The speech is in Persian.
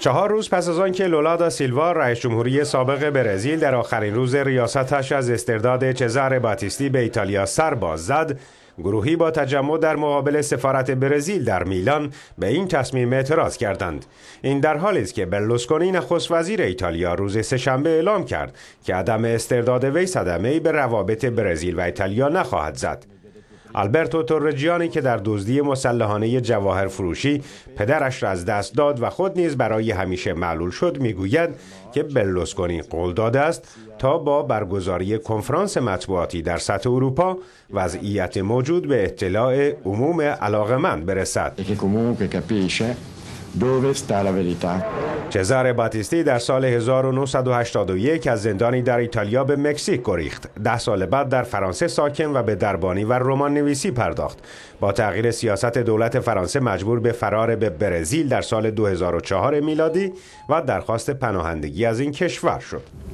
چهار روز پس از آنکه لولادا سیلوا رئیس جمهوری سابق برزیل در آخرین روز ریاستش از استرداد چزار باتیستی به ایتالیا سر باز زد گروهی با تجمع در مقابل سفارت برزیل در میلان به این تصمیم اعتراض کردند این در حالی است که برلوسکونی نخست وزیر ایتالیا روز سهشنبه اعلام کرد که عدم استرداد وی صدمه ای به روابط برزیل و ایتالیا نخواهد زد آلبرتو تورجیانی که در دزدی مسلحانه جواهر فروشی پدرش را از دست داد و خود نیز برای همیشه معلول شد میگوید که بلوسکونی قول داده است تا با برگزاری کنفرانس مطبوعاتی در سطح اروپا وضعیت موجود به اطلاع عموم علاقمند برسد. E چزار باتیستی در سال 1981 از زندانی در ایتالیا به مکزیک گریخت. ده سال بعد در فرانسه ساکن و به دربانی و رمان نویسی پرداخت. با تغییر سیاست دولت فرانسه مجبور به فرار به برزیل در سال 2004 میلادی و درخواست پناهندگی از این کشور شد.